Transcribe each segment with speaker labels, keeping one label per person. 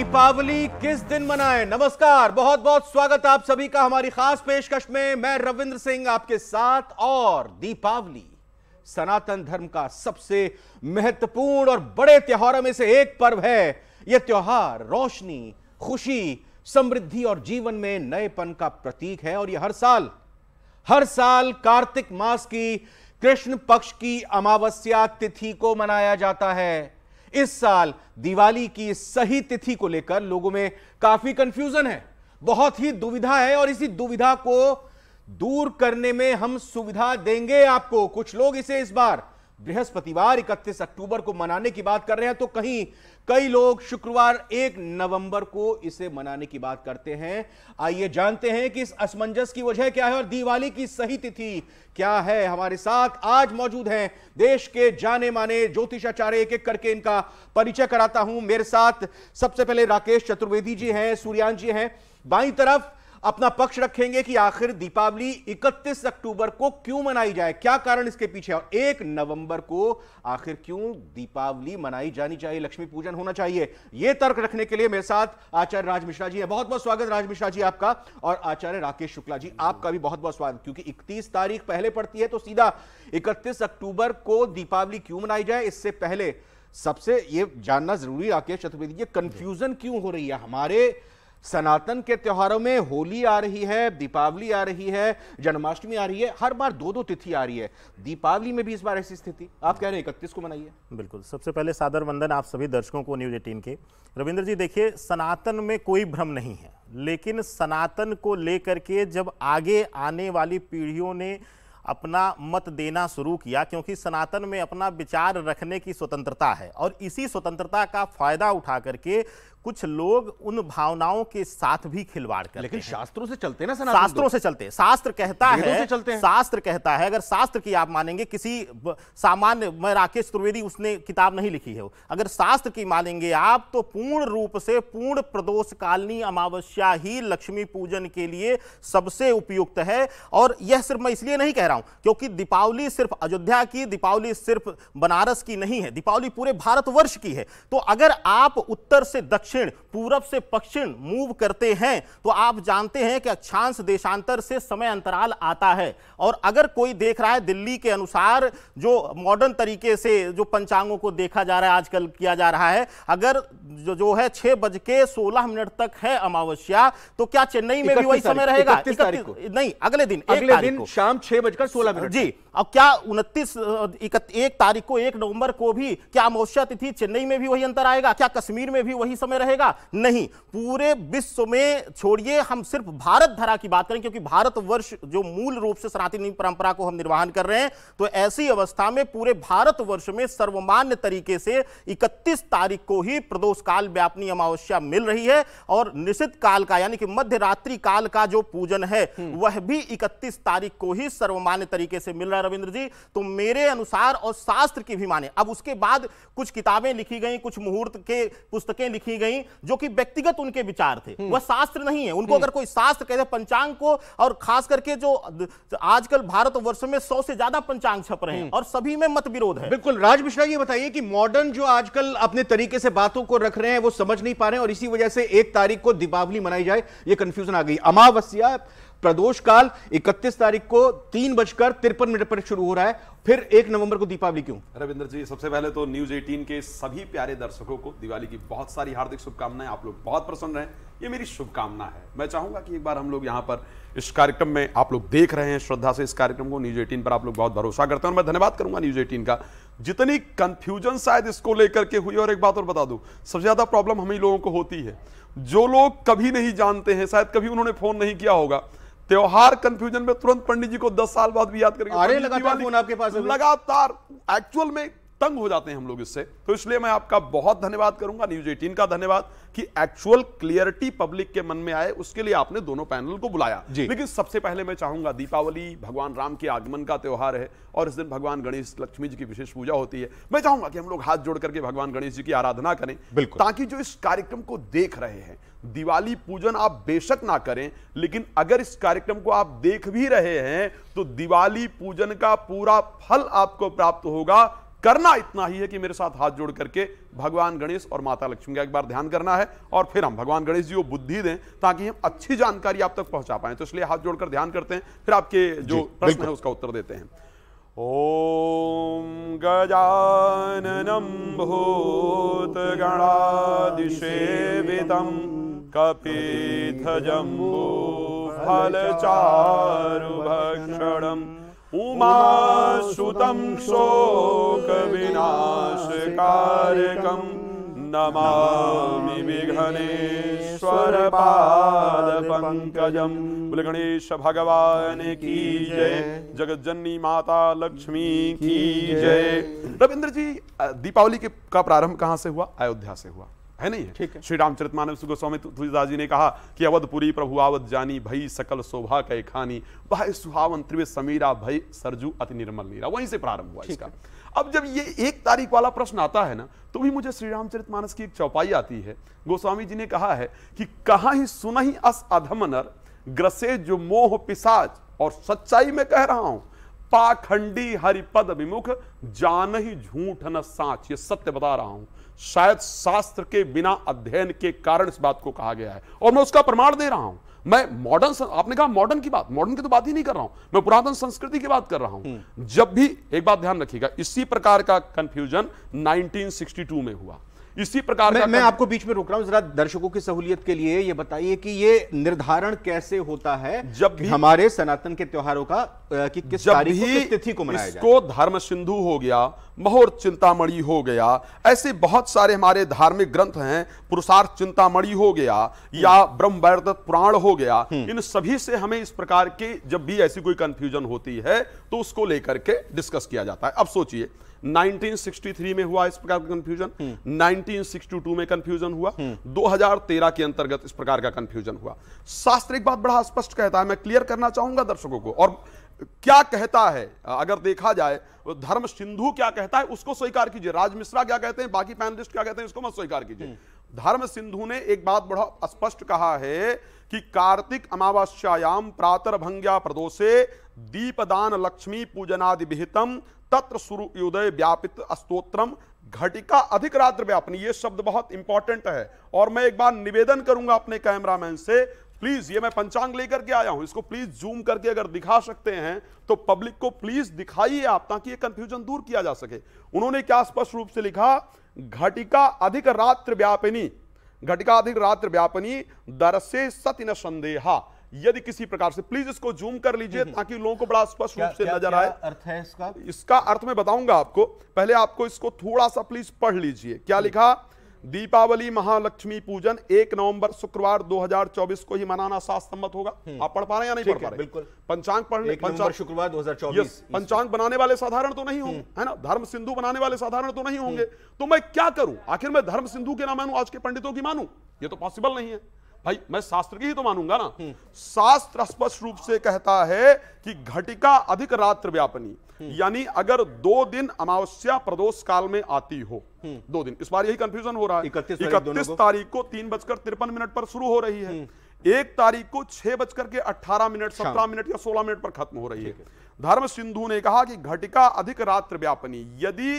Speaker 1: दीपावली किस दिन मनाएं नमस्कार बहुत बहुत स्वागत आप सभी का हमारी खास पेशकश में मैं रविंद्र सिंह आपके साथ और दीपावली सनातन धर्म का सबसे महत्वपूर्ण और बड़े त्योहारों में से एक पर्व है यह त्योहार रोशनी खुशी समृद्धि और जीवन में नएपन का प्रतीक है और यह हर साल हर साल कार्तिक मास की कृष्ण पक्ष की अमावस्या तिथि को मनाया जाता है इस साल दिवाली की सही तिथि को लेकर लोगों में काफी कंफ्यूजन है बहुत ही दुविधा है और इसी दुविधा को दूर करने में हम सुविधा देंगे आपको कुछ लोग इसे इस बार बृहस्पतिवार 31 अक्टूबर को मनाने की बात कर रहे हैं तो कहीं कई लोग शुक्रवार एक नवंबर को इसे मनाने की बात करते हैं आइए जानते हैं कि इस असमंजस की वजह क्या है और दिवाली की सही तिथि क्या है हमारे साथ आज मौजूद हैं देश के जाने माने ज्योतिषाचार्य एक एक करके इनका परिचय कराता हूं मेरे साथ सबसे पहले राकेश चतुर्वेदी जी हैं सूर्यांश जी हैं बाई तरफ अपना पक्ष रखेंगे कि आखिर दीपावली 31 अक्टूबर को क्यों मनाई जाए क्या कारण इसके पीछे और एक नवंबर को आखिर क्यों दीपावली मनाई जानी चाहिए लक्ष्मी पूजन होना चाहिए यह तर्क रखने के लिए मेरे साथ आचार्य राज मिश्रा जी है बहुत बहुत स्वागत राज मिश्रा जी आपका और आचार्य राकेश शुक्ला जी आपका भी बहुत बहुत स्वागत क्योंकि इकतीस तारीख पहले पड़ती है तो सीधा इकतीस अक्टूबर को दीपावली क्यों मनाई जाए इससे पहले सबसे ये जानना जरूरी राकेश चतुर्वेदी कंफ्यूजन क्यों हो रही है हमारे सनातन के त्योहारों में होली आ रही है दीपावली आ रही है
Speaker 2: जन्माष्टमी आ रही है हर बार दो दो तिथि आ रही है दीपावली में भी इस बार ऐसी स्थिति आप कह रहे हैं इकतीस को मनाइए बिल्कुल सबसे पहले सादर वंदन आप सभी दर्शकों को न्यूज एटीन के रविंद्र जी देखिए सनातन में कोई भ्रम नहीं है लेकिन सनातन को लेकर के जब आगे आने वाली पीढ़ियों ने अपना मत देना शुरू किया क्योंकि सनातन में अपना विचार रखने की स्वतंत्रता है और इसी स्वतंत्रता का फायदा उठा करके कुछ लोग उन भावनाओं के साथ भी खिलवाड़ करते लेकिन शास्त्रों से चलते ना शास्त्रों से चलते शास्त्र कहता है चलते हैं। शास्त्र कहता है अगर शास्त्र की आप मानेंगे किसी सामान्य मैं राकेश त्रिवेदी उसने किताब नहीं लिखी है अगर शास्त्र की मानेंगे आप तो पूर्ण रूप से पूर्ण प्रदोष कालनी अमावस्या ही लक्ष्मी पूजन के लिए सबसे उपयुक्त है और यह सिर्फ मैं इसलिए नहीं कह रहा हूं क्योंकि दीपावली सिर्फ अयोध्या की दीपावली सिर्फ बनारस की नहीं है दीपावली पूरे भारतवर्ष की है तो अगर आप उत्तर से दक्षिण दक्षिण पूरब से पश्चिम मूव करते हैं तो आप जानते हैं कि अक्षांश देशांतर से समय अंतराल आता है और अगर कोई देख रहा है दिल्ली के अनुसार जो मॉडर्न तरीके से जो पंचांगों को देखा जा रहा है आजकल किया जा रहा है अगर जो, जो है छह बज के सोलह मिनट तक है अमावस्या तो क्या चेन्नई में भी वही समय रहेगा नहीं अगले दिन अगले दिन शाम छह बजकर सोलह मिनट जी और क्या उनतीस एक तारीख को एक नवंबर को भी क्या अमावस्या तिथि चेन्नई में भी वही अंतर आएगा क्या कश्मीर में भी वही समय रहेगा नहीं पूरे विश्व में छोड़िए हम सिर्फ भारत धरा की बात करें क्योंकि भारतवर्ष जो मूल रूप से सनातनी परंपरा को हम निर्वहन कर रहे हैं तो ऐसी अवस्था में पूरे भारतवर्ष में सर्वमान्य तरीके से इकतीस तारीख को ही प्रदोष काल व्यापनी अमावस्या मिल रही है और निश्चित काल का यानी कि मध्य रात्रि काल का जो पूजन है हम्म। वह भी इकतीस तारीख को ही सर्वमान्य तरीके से मिल रहा रविंद्र जी तो मेरे अनुसार और शास्त्र की भी माने अब उसके बाद कुछ किताबें लिखी गई कुछ मुहूर्त के पुस्तकें लिखी गई जो कि व्यक्तिगत उनके विचार थे हम्म। वह शास्त्र नहीं है उनको हम्म। अगर कोई शास्त्र कहते पंचांग को और खास करके जो आजकल भारत में सौ से ज्यादा पंचांग छप रहे हैं हम्म। और सभी में मत विरोध है बिल्कुल
Speaker 1: राज मिश्रा ये बताइए कि मॉडर्न जो आजकल अपने तरीके से बातों को रख रहे हैं वो समझ नहीं पा रहे हैं और इसी वजह से एक तारीख को दीपावली मनाई जाए ये कंफ्यूजन आ गई अमावस्या प्रदोष काल 31 तारीख को तीन बजकर तिरपन मिनट पर शुरू हो रहा है फिर एक नवंबर को दीपावली क्यों
Speaker 3: रविंद्र जी सबसे पहले तो न्यूज 18 के सभी प्यारे दर्शकों को दिवाली की बहुत सारी हार्दिक शुभकामनाएं आप लोग बहुत प्रसन्न रहे ये मेरी शुभकामना है मैं चाहूंगा कि एक बार हम लोग यहाँ पर इस कार्यक्रम में आप लोग देख रहे हैं श्रद्धा से इस कार्यक्रम को न्यूज एटीन पर आप लोग बहुत भरोसा करते हैं और मैं धन्यवाद करूंगा न्यूज एटीन का जितनी कंफ्यूजन शायद इसको लेकर के हुई और एक बात और बता दू सबसे ज्यादा प्रॉब्लम हम ही लोगों को होती है जो लोग कभी नहीं जानते हैं शायद कभी उन्होंने फोन नहीं किया होगा त्योहार कंफ्यूजन में तुरंत पंडित जी को दस साल बाद भी याद करेंगे लगातार आपके पास लगातार एक्चुअल में तंग हो जाते हैं हम लोग इससे तो इसलिए मैं आपका बहुत धन्यवाद करूंगा न्यूज एटीन का धन्यवाद कि एक्चुअल क्लियरिटी पब्लिक के मन में आए उसके लिए आपने दोनों पैनल को बुलाया लेकिन सबसे पहले मैं चाहूंगा दीपावली भगवान राम के आगमन का त्यौहार है और इस दिन भगवान गणेश लक्ष्मी जी की विशेष पूजा होती है मैं चाहूंगा कि हम लोग हाथ जोड़ करके भगवान गणेश जी की आराधना करें ताकि जो इस कार्यक्रम को देख रहे हैं दिवाली पूजन आप बेशक ना करें लेकिन अगर इस कार्यक्रम को आप देख भी रहे हैं तो दिवाली पूजन का पूरा फल आपको प्राप्त होगा करना इतना ही है कि मेरे साथ हाथ जोड़ करके भगवान गणेश और माता लक्ष्मी का एक बार ध्यान करना है और फिर हम भगवान गणेश जी को बुद्धि दें ताकि हम अच्छी जानकारी आप तक पहुंचा पाए तो इसलिए हाथ जोड़कर ध्यान करते हैं फिर आपके जो प्रश्न है उसका उत्तर देते हैं ओम ॐ गजाननं भूतगणादिसेवितम्
Speaker 4: कपीथजम्बुफलचारुभक्षणम्
Speaker 3: उमासुतं शोकविनाशकारकम् नमामि विघ्नेश्वरपादपङ्कजम् बोले गणेश भगवान की जय जगत जननी माता लक्ष्मी की जय रविंद्र जी दीपावली के का प्रारंभ कहाँ से हुआ अयोध्या से हुआ है नहीं है श्री रामचरित मानव गोस्वामी तुलसीदास जी ने कहा कि अवधपुरी प्रभु आवध जानी भई सकल शोभा कह खानी भाई सुहावन त्रिवे समीरा भई सरजू अति निर्मल मीरा वहीं से प्रारंभ हुआ इसका अब जब ये एक तारीख वाला प्रश्न आता है ना तो भी मुझे श्री रामचरित मानस की एक चौपाई आती है गोस्वामी जी ने कहा है कि कहा ही सुन ही अस नर ग्रसे जो मोह पिसाज और सच्चाई में कह रहा हूं पाखंडी हरिपद विमुख जान ही झूठ न सांच ये सत्य बता रहा हूं शायद शास्त्र के बिना अध्ययन के कारण इस बात को कहा गया है और मैं उसका प्रमाण दे रहा हूं मैं मॉडर्न आपने कहा मॉडर्न की बात मॉडर्न की तो बात ही नहीं कर रहा हूं मैं पुरातन संस्कृति की बात कर रहा हूं हम्म। जब भी एक बात ध्यान रखिएगा इसी प्रकार का कंफ्यूजन 1962 में हुआ इसी प्रकार मैं, मैं आपको बीच में रोक रहा हूं जरा दर्शकों
Speaker 1: की सहूलियत के लिए ये बताइए कि ये निर्धारण कैसे होता है जब भी हमारे सनातन के त्योहारों का
Speaker 3: कि किस जब भी तिथि को मनाया इसको धर्म सिंधु हो गया महोर चिंतामणि हो गया ऐसे बहुत सारे हमारे धार्मिक ग्रंथ हैं पुरुषार्थ चिंतामणि हो गया या हम्म। ब्रह्म पुराण हो गया हम्म। इन सभी से हमें इस प्रकार की जब भी ऐसी कोई कंफ्यूजन होती है तो उसको लेकर के डिस्कस किया जाता है अब सोचिए 1963 में हुआ इस प्रकार का कंफ्यूजन हम्म। 1962 में कंफ्यूजन हुआ 2013 हम्म। के अंतर्गत इस प्रकार का कंफ्यूजन हुआ शास्त्र एक बात बड़ा स्पष्ट कहता है मैं क्लियर करना चाहूंगा दर्शकों को और क्या कहता है अगर देखा जाए धर्म सिंधु क्या कहता है उसको स्वीकार कीजिए राज मिश्रा क्या कहते हैं बाकी पैनलिस्ट क्या कहते हैं इसको मत स्वीकार कीजिए हम्म। धर्म सिंधु ने एक बात बड़ा स्पष्ट कहा है कि कार्तिक अमावस्यायाम प्रातर भंग्या प्रदोषे दीपदान लक्ष्मी पूजनादि विहितम तत्र सूर्योदय व्यापित स्तोत्रम घटिका अधिक रात्र व्यापनी ये शब्द बहुत इंपॉर्टेंट है और मैं एक बार निवेदन करूंगा अपने कैमरामैन से प्लीज ये मैं पंचांग लेकर के आया हूं इसको प्लीज जूम करके अगर दिखा सकते हैं तो पब्लिक को प्लीज दिखाइए आप ताकि ये कंफ्यूजन दूर किया जा सके उन्होंने क्या स्पष्ट रूप से लिखा घटिका अधिक रात्र व्यापनी घटिका अधिक रात्र व्यापनी दरसे सत न संदेहा यदि किसी प्रकार से प्लीज इसको जूम कर लीजिए ताकि लोगों को बड़ा स्पष्ट रूप से नजर आए
Speaker 1: अर्थ है इसका
Speaker 3: इसका अर्थ मैं बताऊंगा आपको पहले आपको इसको थोड़ा सा प्लीज पढ़ लीजिए क्या लिखा दीपावली महालक्ष्मी पूजन एक नवंबर शुक्रवार 2024 को ही मनाना सात सम्मत होगा हम्म। आप पढ़ पा रहे हैं या नहीं पढ़ पा रहे बिल्कुल पंचांग पढ़ने पंचांग
Speaker 1: शुक्रवार 2024
Speaker 3: पंचांग बनाने वाले साधारण तो नहीं होंगे हम्म। है ना धर्म सिंधु बनाने वाले साधारण तो नहीं होंगे हम्म। तो मैं क्या करूं आखिर मैं धर्म सिंधु के ना मानू आज के पंडितों की मानू ये तो पॉसिबल नहीं है भाई मैं शास्त्र की ही तो मानूंगा ना हम्म। शास्त्र स्पष्ट रूप से कहता है कि घटिका अधिक रात्र व्यापनी हम्म। यानी अगर दो दिन अमावस्या प्रदोष काल में आती हो हम्म। दो दिन इस बार यही कंफ्यूजन हो रहा है इकतीस तारीख को तीन बजकर तिरपन मिनट पर शुरू हो रही है एक तारीख को छह बजकर के अठारह मिनट हाँ। सत्रह मिनट या सोलह मिनट पर खत्म हो रही है धर्म सिंधु ने कहा कि घटिका अधिक रात्र व्यापनी यदि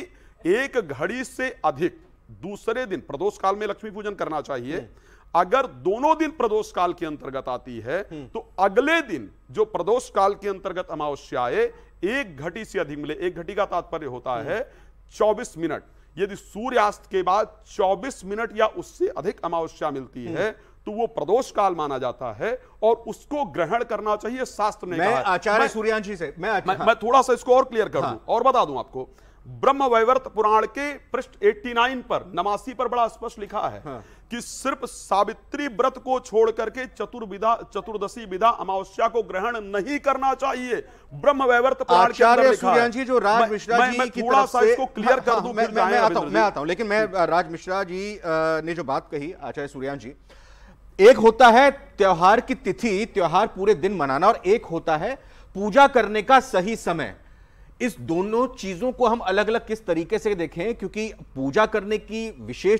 Speaker 3: एक घड़ी से अधिक दूसरे दिन प्रदोष काल में लक्ष्मी पूजन करना चाहिए अगर दोनों दिन प्रदोष काल के अंतर्गत आती है हम्म। तो अगले दिन जो प्रदोष काल के अंतर्गत अमावस्या आए एक घटी से अधिक मिले एक घटी का तात्पर्य होता हम्म। है 24 मिनट यदि सूर्यास्त के बाद 24 मिनट या उससे अधिक अमावस्या मिलती हम्म। है तो वो प्रदोष काल माना जाता है और उसको ग्रहण करना चाहिए शास्त्र ने मैं आचार्य सूर्यांशी से मैं, मैं, हाँ। मैं थोड़ा सा इसको और क्लियर कर हाँ। और बता दूं आपको ब्रह्म वैवर्त पुराण के पृष्ठ 89 पर नमासी पर बड़ा स्पष्ट लिखा है हाँ। कि सिर्फ सावित्री व्रत को छोड़ करके चतुर्विधा चतुर्दशी विधा अमावस्या को ग्रहण नहीं करना चाहिए ब्रह्म वैवर्त जी जो राज मिश्रा मैं, जी मैं, की थोड़ा सा इसको क्लियर कर हाँ, दूं हाँ, मैं, मैं आता हूं मैं आता हूं
Speaker 1: लेकिन मैं राज मिश्रा जी ने जो बात कही आचार्य सूर्यांश जी एक होता है त्योहार की तिथि त्योहार पूरे दिन मनाना और एक होता है पूजा करने का सही समय इस दोनों चीजों को हम अलग अलग किस तरीके से देखें क्योंकि पूजा करने की विशेष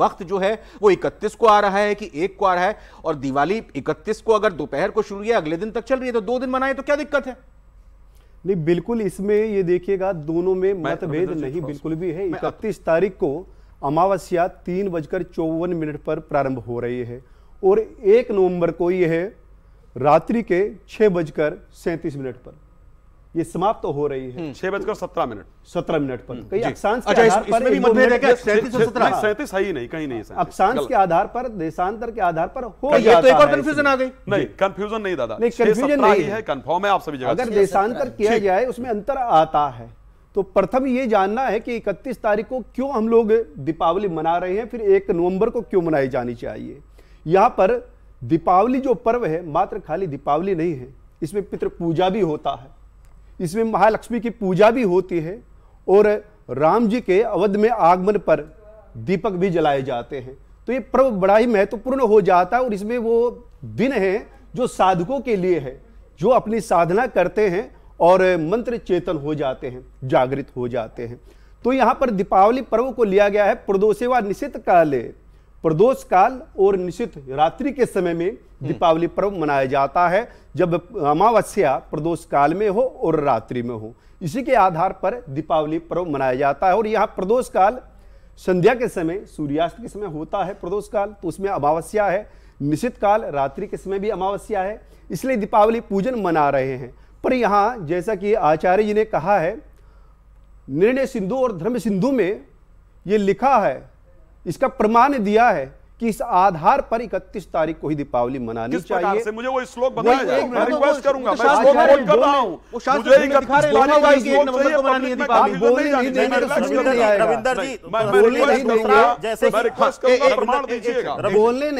Speaker 1: वक्त जो है वो 31 को आ रहा है कि एक को आ रहा है और दिवाली 31 को अगर दोपहर को शुरू किया अगले दिन तक चल रही है तो दो दिन मनाए तो क्या
Speaker 5: दिक्कत है नहीं बिल्कुल इसमें ये देखिएगा दोनों में मतभेद तो नहीं बिल्कुल भी है इकतीस तारीख को अमावस्या तीन बजकर चौवन मिनट पर प्रारंभ हो रही है और एक नवंबर को यह रात्रि के छह बजकर
Speaker 3: सैंतीस मिनट पर ये समाप्त तो हो रही है हम्म, छह बजकर सत्रह मिनट सत्रह मिनट पर कई हम्म, तो अक्षांश के अच्छा, आधार पर भी मतभेद है सैंतीस सही नहीं कहीं नहीं अक्षांश के
Speaker 5: आधार पर देशांतर के आधार पर हो ये तो एक और कंफ्यूजन आ गई
Speaker 3: नहीं कंफ्यूजन नहीं दादा नहीं कंफ्यूजन नहीं है कंफर्म है आप सभी जगह अगर देशांतर
Speaker 5: किया जाए उसमें अंतर आता है तो प्रथम ये जानना है कि 31 तारीख को क्यों हम लोग दीपावली मना रहे हैं फिर एक नवंबर को क्यों मनाई जानी चाहिए यहां पर दीपावली जो पर्व है मात्र खाली दीपावली नहीं है इसमें पितृ पूजा भी होता है इसमें महालक्ष्मी की पूजा भी होती है और राम जी के अवध में आगमन पर दीपक भी जलाए जाते हैं तो ये पर्व बड़ा ही महत्वपूर्ण हो जाता है और इसमें वो दिन है जो साधकों के लिए है जो अपनी साधना करते हैं और मंत्र चेतन हो जाते हैं जागृत हो जाते हैं तो यहाँ पर दीपावली पर्व को लिया गया है प्रदोषे व निश्चित काले प्रदोष काल और निश्चित रात्रि के समय में हम्म। दीपावली पर्व मनाया जाता है जब अमावस्या प्रदोष काल में हो और रात्रि में हो इसी के आधार पर दीपावली पर्व मनाया जाता है और यहाँ प्रदोष काल संध्या के समय सूर्यास्त के समय होता है प्रदोष काल तो उसमें अमावस्या है निश्चित काल रात्रि के समय भी अमावस्या है इसलिए दीपावली पूजन मना रहे हैं पर यहाँ जैसा कि आचार्य जी ने कहा है निर्णय सिंधु और धर्म सिंधु में ये लिखा है इसका प्रमाण दिया है कि इस आधार पर 31 तारीख को ही दीपावली मनानी चाहिए से
Speaker 3: मुझे वो श्लोक बोलने नहीं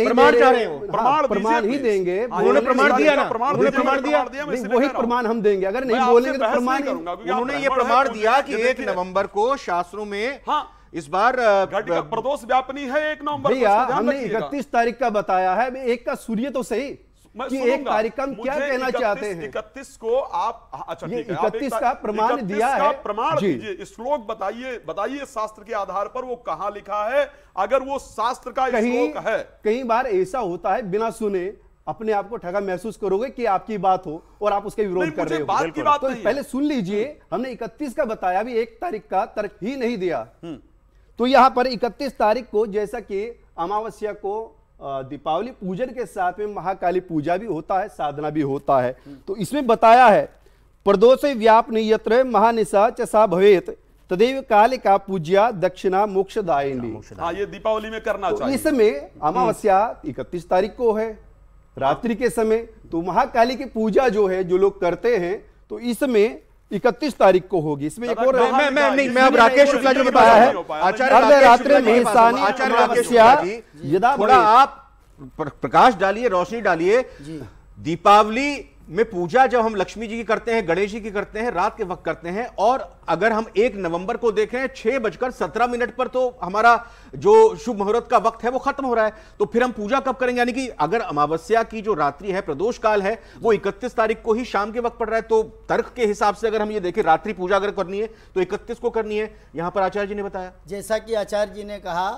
Speaker 2: हाँ, देंगे हाँ, प्रमाण ही देंगे उन्होंने प्रमाण दिया प्रमाण
Speaker 5: दिया वही
Speaker 1: प्रमाण हम देंगे अगर नहीं बोलेंगे तो प्रमाण उन्होंने ये प्रमाण दिया कि एक नवंबर को शास्त्रों
Speaker 3: में इस बार प्रदोष व्यापनी है एक नवंबर भैया हमने इकतीस
Speaker 5: तारीख का बताया है एक का सूर्य तो सही कि एक कार्यक्रम क्या कहना चाहते हैं
Speaker 3: इकतीस को आप हाँ, अच्छा ये इकतीस का प्रमाण दिया है प्रमाण दीजिए श्लोक बताइए बताइए शास्त्र के आधार पर वो कहा लिखा है अगर वो शास्त्र का कहीं, है कई बार
Speaker 5: ऐसा होता है बिना सुने अपने आप को ठगा महसूस करोगे कि आपकी बात हो और आप उसके विरोध कर रहे हो बात की बात तो पहले सुन लीजिए हमने इकतीस का बताया अभी एक तारीख का तर्क ही नहीं दिया हम्म। तो यहाँ पर 31 तारीख को जैसा कि अमावस्या को दीपावली पूजन के साथ में महाकाली पूजा भी होता है साधना भी होता है तो इसमें बताया है प्रदोष व्यापन यत्र महानिशा चा भवेत तदेव काल का पूज्या दक्षिणा हाँ, मोक्षदायिनी
Speaker 3: हाँ ये दीपावली में करना तो चाहिए इसमें हम्म। अमावस्या
Speaker 5: इकतीस तारीख को है रात्रि के समय तो महाकाली की पूजा जो है जो लोग करते हैं तो इसमें इकतीस तारीख को होगी इसमें एक और मैं मैं नहीं मैं अब राकेश शुक्ला जी ने बताया है आचार्य आचार्य थोड़ा आप
Speaker 1: प्रकाश डालिए रोशनी डालिए दीपावली में पूजा जब हम लक्ष्मी जी की करते हैं गणेश जी की करते हैं रात के वक्त करते हैं और अगर हम एक नवंबर को देख रहे हैं छह बजकर सत्रह मिनट पर तो हमारा जो शुभ मुहूर्त का वक्त है वो खत्म हो रहा है तो फिर हम पूजा कब करेंगे यानी कि अगर अमावस्या की जो रात्रि है प्रदोष काल है वो इकतीस तारीख को ही शाम के वक्त पड़ रहा
Speaker 4: है तो तर्क के हिसाब से अगर हम ये देखें रात्रि पूजा अगर करनी है तो इकतीस को करनी है यहां पर आचार्य जी ने बताया जैसा कि आचार्य जी ने कहा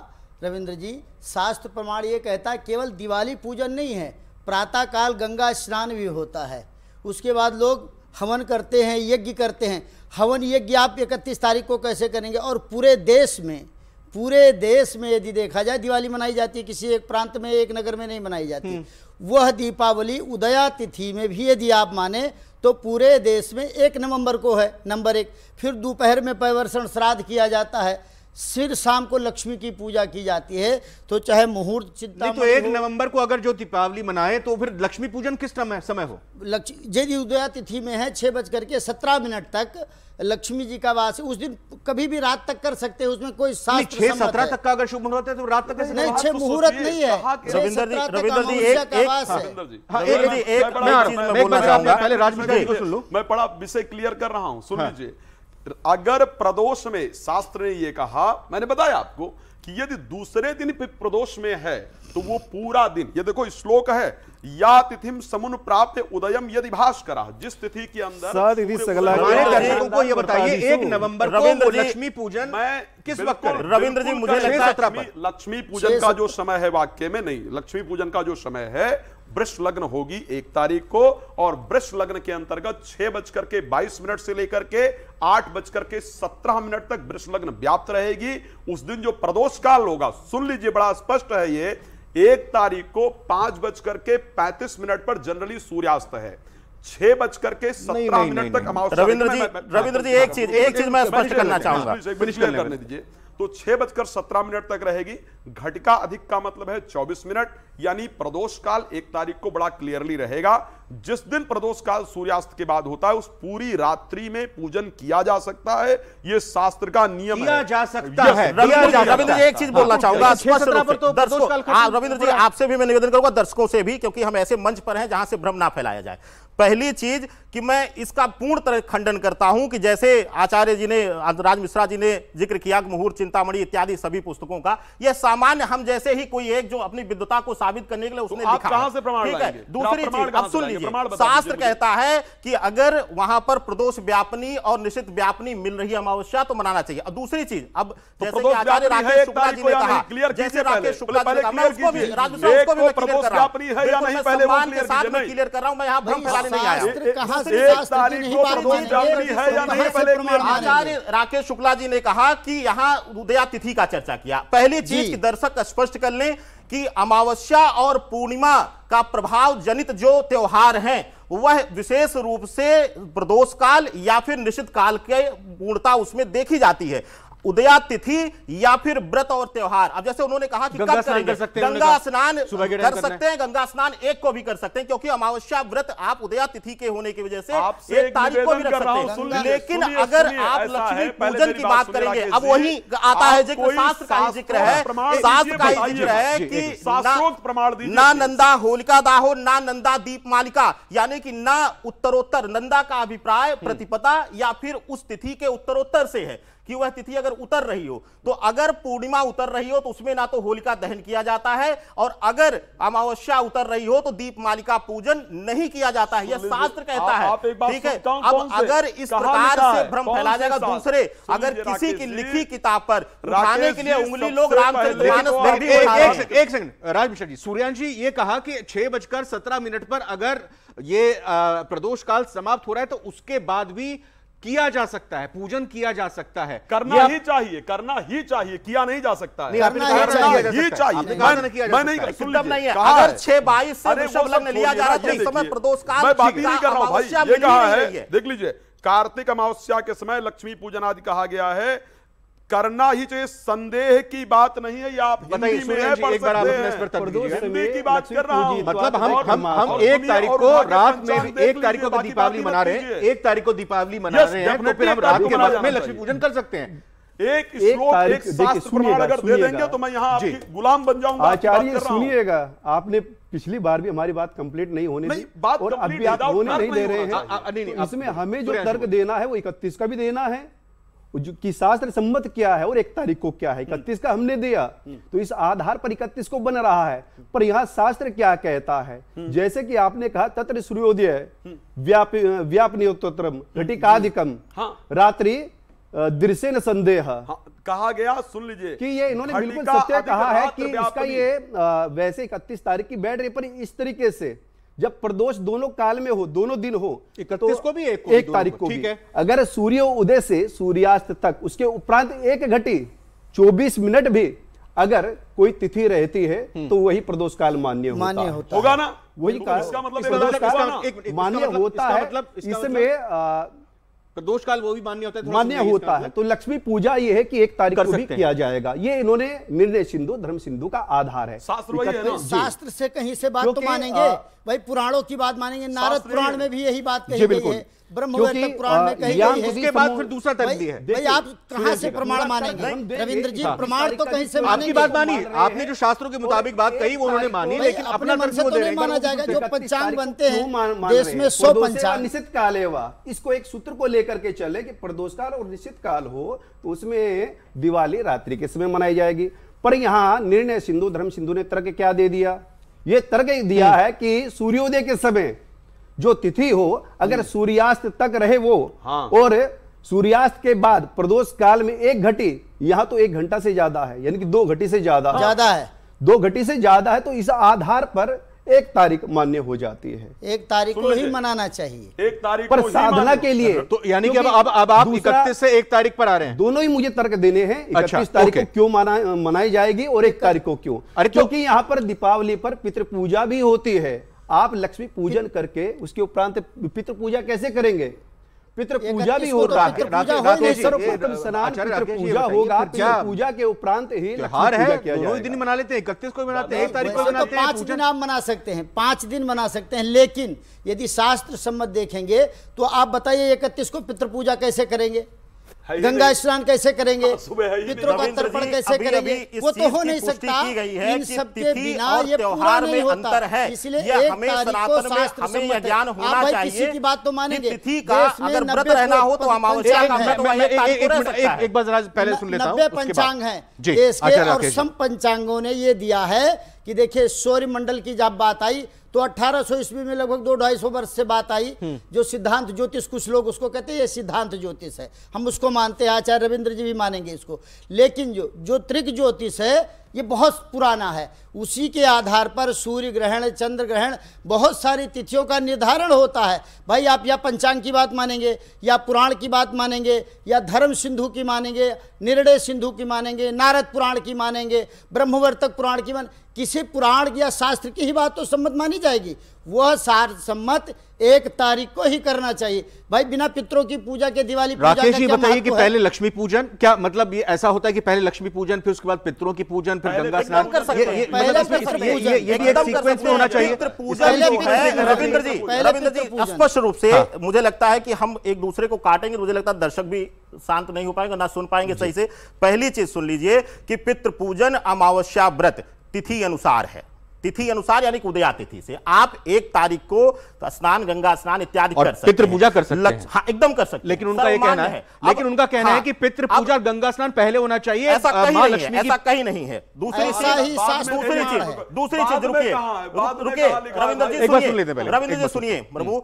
Speaker 4: रविंद्र जी शास्त्र प्रमाण ये कहता है केवल दिवाली पूजन नहीं है प्रातःकाल गंगा स्नान भी होता है उसके बाद लोग हवन करते हैं यज्ञ करते हैं हवन यज्ञ आप इकतीस तारीख को कैसे करेंगे और पूरे देश में पूरे देश में यदि देखा जाए दिवाली मनाई जाती है किसी एक प्रांत में एक नगर में नहीं मनाई जाती हम्म। वह दीपावली उदया तिथि में भी यदि आप माने तो पूरे देश में एक नवंबर को है नंबर एक फिर दोपहर में पैवर्षण श्राद्ध किया जाता है सिर शाम को लक्ष्मी की पूजा की जाती है तो चाहे मुहूर्त चिंता तो एक नवंबर को अगर जो दीपावली मनाए तो फिर लक्ष्मी पूजन किस समय समय हो यदि उदया तिथि में है छह बज करके सत्रह मिनट तक लक्ष्मी जी का वास उस दिन कभी भी रात तक कर सकते हैं उसमें कोई छह सत्रह
Speaker 1: तक का अगर शुभ मुहूर्त है तो रात तक नहीं छह तो मुहूर्त नहीं है रविंदर जी सुन जी मैं
Speaker 3: मैं बड़ा विषय क्लियर कर रहा हूँ सुन हाँ। लीजिए अगर प्रदोष में शास्त्र ने यह कहा मैंने बताया आपको कि यदि दूसरे दिन प्रदोष में है तो वो पूरा दिन ये देखो श्लोक है या तिथि समुन प्राप्त उदयम यदि भाष करा जिस तिथि के अंदर दर्शकों को ये बताइए एक नवंबर को लक्ष्मी पूजन मैं किस वक्त रविंद्र जी मुझे लक्ष्मी पूजन का जो समय है वाक्य में नहीं लक्ष्मी पूजन का जो समय है वृक्ष लग्न होगी एक तारीख को और वृक्ष लग्न के अंतर्गत छह बजकर के बाईस मिनट से लेकर के आठ बजकर के सत्रह मिनट तक वृक्ष लग्न व्याप्त रहेगी उस दिन जो प्रदोष काल होगा सुन लीजिए बड़ा स्पष्ट है ये एक तारीख को पांच बजकर के पैंतीस मिनट पर जनरली सूर्यास्त है छह बजकर के सत्रह मिनट तक रविंद्र जी रविंद्र जी एक चीज एक चीज मैं स्पष्ट करना चाहूंगा तो छह बजकर सत्रह मिनट तक रहेगी घटिका अधिक का मतलब है चौबीस मिनट यानी प्रदोष काल एक तारीख को बड़ा क्लियरली रहेगा जिस दिन प्रदोष काल सूर्यास्त के बाद होता है उस पूरी रात्रि में पूजन किया जा सकता है ये शास्त्र का नियम किया जा सकता है रविंद्र जी एक चीज बोलना हाँ, चाहूंगा तो हाँ, रविंद्र जी आपसे भी मैं
Speaker 2: निवेदन करूंगा दर्शकों से भी क्योंकि हम ऐसे मंच पर हैं जहां से भ्रम ना फैलाया जाए पहली चीज कि मैं इसका पूर्ण तरह खंडन करता हूं कि जैसे आचार्य जी ने राज मिश्रा जी ने जिक्र किया मुहूर्त चिंतामणि इत्यादि सभी पुस्तकों का यह सामान्य हम जैसे ही कोई एक जो अपनी विद्वता को साबित करने के लिए उसने तो लिखा कहां से प्रमाण दूसरी चीज अब सुन लीजिए शास्त्र कहता है कि अगर वहां पर प्रदोष व्यापनी और निश्चित व्यापनी मिल रही अमावस्या तो मनाना चाहिए और दूसरी चीज अब तो जैसे राकेश शुक्ला जी ने कहा जैसे राकेश शुक्ला जी ने कहा उसको भी के साथ में क्लियर कर रहा मैं यहाँ भ्रम फैलाने नहीं आया आचार्य राकेश शुक्ला जी ने कहा कि यहाँ उदया तिथि का चर्चा किया पहली चीज दर्शक स्पष्ट कर लें कि अमावस्या और पूर्णिमा का प्रभाव जनित जो त्यौहार हैं वह विशेष रूप से प्रदोष काल या फिर निश्चित काल के पूर्णता उसमें देखी जाती है उदया तिथि या फिर व्रत और त्योहार अब जैसे उन्होंने कहा कि कब करेंगे सकते गंगा स्नान कर सकते हैं गंगा स्नान एक को भी कर सकते हैं क्योंकि अमावस्या व्रत आप उदया तिथि के होने की वजह से एक तारीख को भी रख सकते हैं लेकिन अगर आप लक्ष्मी पूजन की बात करेंगे अब वही आता है जिक्र शास्त्र का ही जिक्र है शास्त्र का ही जिक्र है कि ना नंदा होलिका दाहो ना नंदा दीप मालिका यानी कि ना उत्तरोत्तर नंदा का अभिप्राय हम्म। प्रतिपदा या फिर उस तिथि के उत्तरोत्तर से है कि वह तिथि अगर उतर रही हो तो अगर पूर्णिमा उतर रही हो तो उसमें ना तो होलिका दहन किया जाता है और अगर अमावस्या उतर रही हो तो दीप मालिका पूजन नहीं किया जाता है यह शास्त्र कहता है ठीक है अब अगर इस प्रकार से भ्रम फैला जाएगा दूसरे अगर किसी की लिखी किताब
Speaker 1: पर उठाने के लिए उंगली लोग रामचरितमानस तो एक सेकंड जी सूर्यांशी ये कहा कि छह बजकर सत्रह मिनट पर अगर ये प्रदोष काल समाप्त हो रहा है तो उसके बाद भी किया जा सकता है पूजन किया जा सकता है करना ही चाहिए करना
Speaker 3: ही चाहिए किया नहीं जा सकता है करना ही चाहिए मैं नहीं सुन लीजिए अगर छह बाईस लिया जा रहा है तो इस समय मैं बात नहीं कर रहा भाई ये कहा है देख लीजिए कार्तिक अमावस्या के समय लक्ष्मी पूजन आदि कहा गया है करना ही चाहिए संदेह की बात नहीं है या आप बताइए एक इस पर की बात कर रहा हूं मतलब हम हम हम एक तारीख को रात में एक तारीख को दीपावली मना रहे हैं
Speaker 1: एक तारीख को दीपावली मना रहे हैं तो फिर हम रात के वक्त में लक्ष्मी पूजन कर सकते हैं
Speaker 5: एक एक अगर दे देंगे तो मैं यहाँ
Speaker 3: गुलाम बन जाऊंगा आचार्य सुनिएगा
Speaker 5: आपने पिछली बार भी हमारी बात कंप्लीट नहीं होने नहीं, बात और अब भी आप होने नहीं दे रहे हैं तो इसमें हमें जो तर्क देना है वो इकतीस का भी देना है की शास्त्र सम्मत क्या है और एक तारीख को क्या है हम्म। इकतीस का हमने दिया हम्म। तो इस आधार पर इकतीस को बन रहा है हम्म। पर यहाँ शास्त्र क्या कहता है जैसे कि आपने कहा तत्र सूर्योदय व्याप व्यापनियोत्तरम घटिकाधिकम हाँ। रात्रि दृश्य संदेह हाँ,
Speaker 3: कहा गया सुन लीजिए कि ये इन्होंने बिल्कुल सत्य कहा है कि इसका ये
Speaker 5: वैसे इकतीस तारीख की बैठ रही पर इस तरीके से जब प्रदोष दोनों काल में हो दोनों दिन हो तो इकतीस तो को भी एक, एक तारीख को ठीक है अगर सूर्य उदय से सूर्यास्त तक उसके उपरांत एक घटी 24 मिनट भी अगर कोई तिथि रहती है हम्म। तो वही प्रदोष काल मान्य मान्य होता, होगा ना वही काल इसका मतलब मान्य मतलब होता है मतलब इसमें
Speaker 1: मतलब प्रदोष काल वो भी मान्य होता है मान्य होता है
Speaker 5: तो लक्ष्मी पूजा ये है कि एक तारीख को भी किया जाएगा ये इन्होंने निर्णय सिंधु धर्म सिंधु का आधार है शास्त्र शास्त्र
Speaker 4: से कहीं से बात तो मानेंगे भाई पुराणों की बात मानेंगे नारद पुराण में भी यही बात कही गई है तो
Speaker 1: आपने जो शास्त्रों के मुताबिक बात कही वो उन्होंने मानी लेकिन
Speaker 4: अपना तो माना जाएगा जो पंचांग बनते हैं देश में सौ पंचांग
Speaker 5: निश्चित काल एवा इसको एक सूत्र को लेकर के चले की प्रदोष काल और निश्चित काल हो तो उसमें दिवाली रात्रि के समय मनाई जाएगी पर यहाँ निर्णय सिंधु धर्म सिंधु ने तर्क क्या दे दिया ये तर्क दिया हम्म। है कि सूर्योदय के समय जो तिथि हो अगर हम्म। सूर्यास्त तक रहे वो हाँ। और सूर्यास्त के बाद प्रदोष काल में एक घटी यहाँ तो एक घंटा से ज्यादा है यानी कि दो घटी से ज्यादा हाँ। ज्यादा है दो घटी से ज्यादा है तो इस आधार पर एक तारीख मान्य हो जाती है
Speaker 4: एक तारीख को ही मनाना चाहिए एक तारीख पर साधना के लिए तो
Speaker 5: यानी कि अब अब अब आप इकतीस से एक तारीख पर आ रहे हैं दोनों ही मुझे तर्क देने हैं अच्छा, इकतीस अच्छा, तारीख को क्यों मनाई जाएगी और एक तारीख को क्यों अरे तो- क्योंकि यहाँ पर दीपावली पर पितृ पूजा भी होती है आप लक्ष्मी पूजन करके उसके उपरांत पितृ पूजा कैसे करेंगे पितृ पूजा भी हो तो रहा है पूजा होगा पूजा के उपरांत ही त्योहार है दो दिन
Speaker 4: मना लेते हैं इकतीस को मनाते हैं एक तारीख को तो मनाते हैं पांच दिन आप मना सकते हैं पांच दिन मना सकते हैं लेकिन यदि शास्त्र सम्मत देखेंगे तो आप बताइए इकतीस को पितृ पूजा कैसे करेंगे गंगा स्नान कैसे करेंगे हाँ, पितरों का तर्पण कैसे करेंगे वो तो हो नहीं सकता इन सब के बिना ये पूरा नहीं होता है इसलिए एक तारीख को शास्त्र सम्मत आप हाँ भाई किसी की बात तो मानेंगे देश में नब्बे नब्बे तो पंचांग है देश के और सम पंचांगों ने ये दिया है कि देखिए सौर्य मंडल की जब बात आई तो 1800 ईस्वी में लगभग दो ढाई सौ वर्ष से बात आई हम्म। जो सिद्धांत ज्योतिष कुछ लोग उसको कहते हैं ये सिद्धांत ज्योतिष है हम उसको मानते हैं आचार्य रविंद्र जी भी मानेंगे इसको लेकिन जो जो त्रिक ज्योतिष है ये बहुत पुराना है उसी के आधार पर सूर्य ग्रहण चंद्र ग्रहण बहुत सारी तिथियों का निर्धारण होता है भाई आप या पंचांग की बात मानेंगे या पुराण की बात मानेंगे या धर्म सिंधु की मानेंगे निर्णय सिंधु की मानेंगे नारद पुराण की मानेंगे ब्रह्मवर्तक पुराण की मान किसी पुराण या शास्त्र की ही बात तो सम्मत मानी जाएगी वह सार सम्मत एक तारीख को ही करना चाहिए भाई बिना पितरों की पूजा के दिवाली राकेश जी बताइए कि पहले
Speaker 1: लक्ष्मी पूजन क्या मतलब ये ऐसा होता है कि पहले लक्ष्मी पूजन फिर उसके बाद पितरों की पूजन फिर गंगा स्नान रविंद्र जी रविंद्र जी
Speaker 2: स्पष्ट रूप से हाँ। मुझे लगता है कि हम एक दूसरे को काटेंगे मुझे लगता है दर्शक भी शांत नहीं हो पाएंगे ना सुन पाएंगे सही से पहली चीज सुन लीजिए कि पितृ पूजन अमावस्या व्रत तिथि अनुसार है तिथि अनुसार यानी उदया तिथि से आप एक तारीख को स्नान गंगा स्नान इत्यादि कर सकते पित्र पूजा कर सकते हैं हाँ, एकदम कर सकते लेकिन उनका कहना है, है। लेकिन उनका कहना हाँ, है कि पित्र पूजा गंगा स्नान पहले होना चाहिए
Speaker 1: ऐसा कहीं नहीं है ऐसा
Speaker 2: कहीं नहीं है दूसरी चीज दूसरी चीज दूसरी चीज रुकिए रुकिए रविंद्र जी सुनिए रविंद्र जी सुनिए प्रभु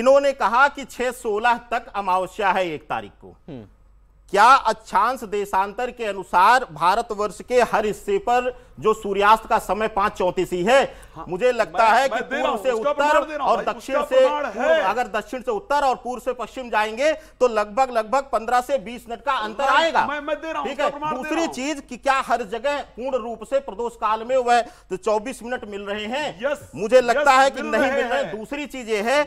Speaker 2: इन्होंने कहा कि छह सोलह तक अमावस्या है एक तारीख को हम्म। क्या अच्छांश देशांतर के अनुसार भारतवर्ष के हर हिस्से पर जो सूर्यास्त का समय पांच ही है हाँ, मुझे लगता मैं, है कि पूर्व से उत्तर और दक्षिण से अगर दक्षिण से उत्तर और पूर्व से पश्चिम जाएंगे तो लगभग लगभग पंद्रह से बीस मिनट का अंतर आएगा ठीक है दूसरी चीज कि क्या हर जगह पूर्ण रूप से प्रदोष काल में वह तो चौबीस मिनट मिल रहे हैं मुझे लगता है कि नहीं मिल रहे दूसरी चीज ये है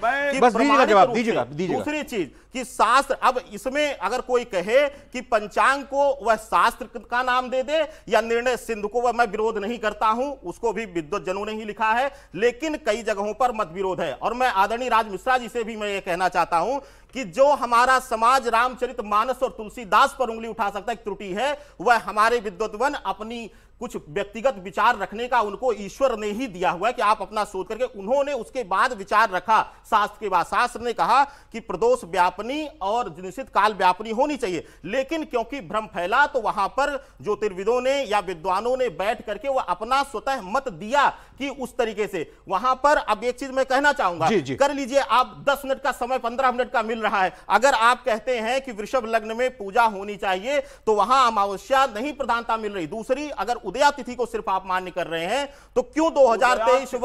Speaker 2: दूसरी चीज की शास्त्र अब इसमें अगर कोई कहे कि पंचांग को वह शास्त्र का नाम दे दे या निर्णय सिंधु को वह मैं विरोध नहीं करता हूं उसको भी विद्वत जनों ने ही लिखा है लेकिन कई जगहों पर मत विरोध है और मैं आदरणीय राज मिश्रा जी से भी मैं ये कहना चाहता हूं कि जो हमारा समाज रामचरित मानस और तुलसीदास पर उंगली उठा सकता है त्रुटि है वह हमारे वन अपनी कुछ व्यक्तिगत विचार रखने का उनको ईश्वर ने ही दिया हुआ है कि आप अपना शोध करके उन्होंने उसके बाद विचार रखा शास्त्र के बाद शास्त्र ने कहा कि प्रदोष व्यापनी और निश्चित काल व्यापनी होनी चाहिए लेकिन क्योंकि भ्रम फैला तो वहां पर ज्योतिर्विदों ने या विद्वानों ने बैठ करके वह अपना स्वतः मत दिया कि उस तरीके से वहां पर अब एक चीज मैं कहना चाहूंगा जी, जी। कर लीजिए आप दस मिनट का समय पंद्रह मिनट का मिल रहा है अगर आप कहते हैं कि वृषभ लग्न में पूजा होनी चाहिए तो वहां अमावस्या नहीं प्रधानता मिल रही दूसरी अगर उदया तिथि को सिर्फ आप मान्य कर रहे हैं तो क्यों दो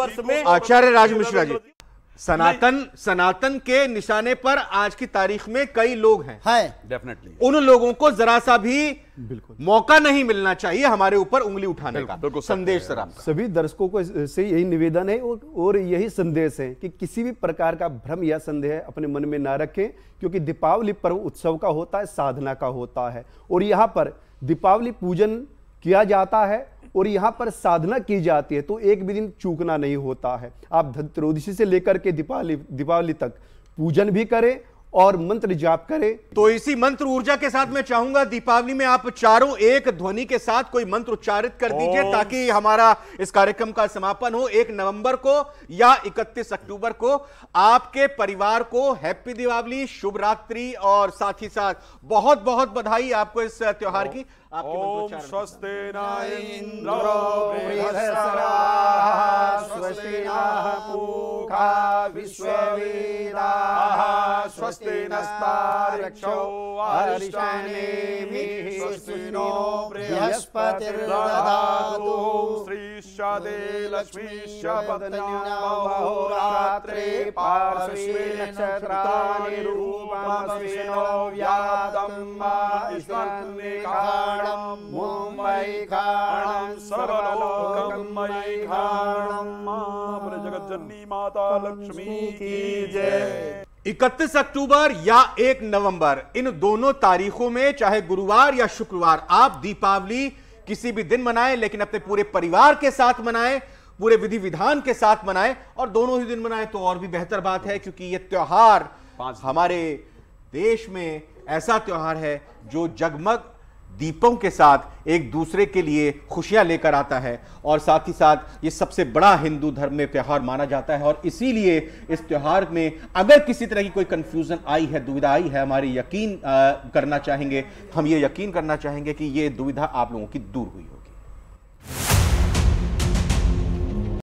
Speaker 2: वर्ष
Speaker 3: में
Speaker 1: आचार्य राज मिश्रा जी सनातन सनातन के निशाने पर आज की तारीख में कई लोग हैं हैं डेफिनेटली उन लोगों को जरा सा भी बिल्कुल मौका नहीं मिलना चाहिए हमारे ऊपर उंगली उठाने का बिल्कुल संदेश सर
Speaker 5: सभी दर्शकों को से यही निवेदन है और, और यही संदेश है कि किसी भी प्रकार का भ्रम या संदेह अपने मन में ना रखें क्योंकि दीपावली पर्व उत्सव का होता है साधना का होता है और यहाँ पर दीपावली पूजन किया जाता है और यहाँ पर साधना की जाती है तो एक भी दिन चूकना नहीं होता है आप धनत्रोदशी से लेकर के दीपावली दीपावली तक पूजन भी करें और मंत्र जाप करें तो इसी मंत्र ऊर्जा के साथ मैं चाहूंगा दीपावली में आप चारों एक
Speaker 1: ध्वनि के साथ कोई मंत्र उच्चारित कर दीजिए ताकि हमारा इस कार्यक्रम का समापन हो एक नवंबर को या 31 अक्टूबर को आपके परिवार को हैप्पी दीपावली शुभ रात्रि और साथ ही साथ बहुत बहुत बधाई आपको इस त्योहार की
Speaker 3: ओम स्वस्ति न इंद्रो स्वस्ति न पूखा विश्ववीरा स्वस्ति
Speaker 5: नस्तारिक्षो हरिष्ठनेमि स्वस्ति नो बृहस्पतिर्दधातु श्रीशदे लक्ष्मीश्च पतन्याहोरात्रे पार्श्वे नक्षत्राणि
Speaker 3: व्यादम्बा इष्वन्निकाण इकतीस माता लक्ष्मी की जय अक्टूबर
Speaker 1: या एक नवंबर इन दोनों तारीखों में चाहे गुरुवार या शुक्रवार आप दीपावली किसी भी दिन मनाएं लेकिन अपने पूरे परिवार के साथ मनाएं पूरे विधि विधान के साथ मनाएं और दोनों ही दिन मनाएं तो और भी बेहतर बात है क्योंकि ये त्यौहार हमारे देश में ऐसा त्यौहार है जो जगमग दीपों के साथ एक दूसरे के लिए खुशियां लेकर आता है और साथ ही साथ ये सबसे बड़ा हिंदू धर्म में त्यौहार माना जाता है और इसीलिए इस त्यौहार में अगर किसी तरह की कोई कन्फ्यूज़न आई है दुविधा आई है हमारी यकीन आ, करना चाहेंगे हम ये यकीन करना चाहेंगे कि ये दुविधा आप लोगों की दूर हुई होगी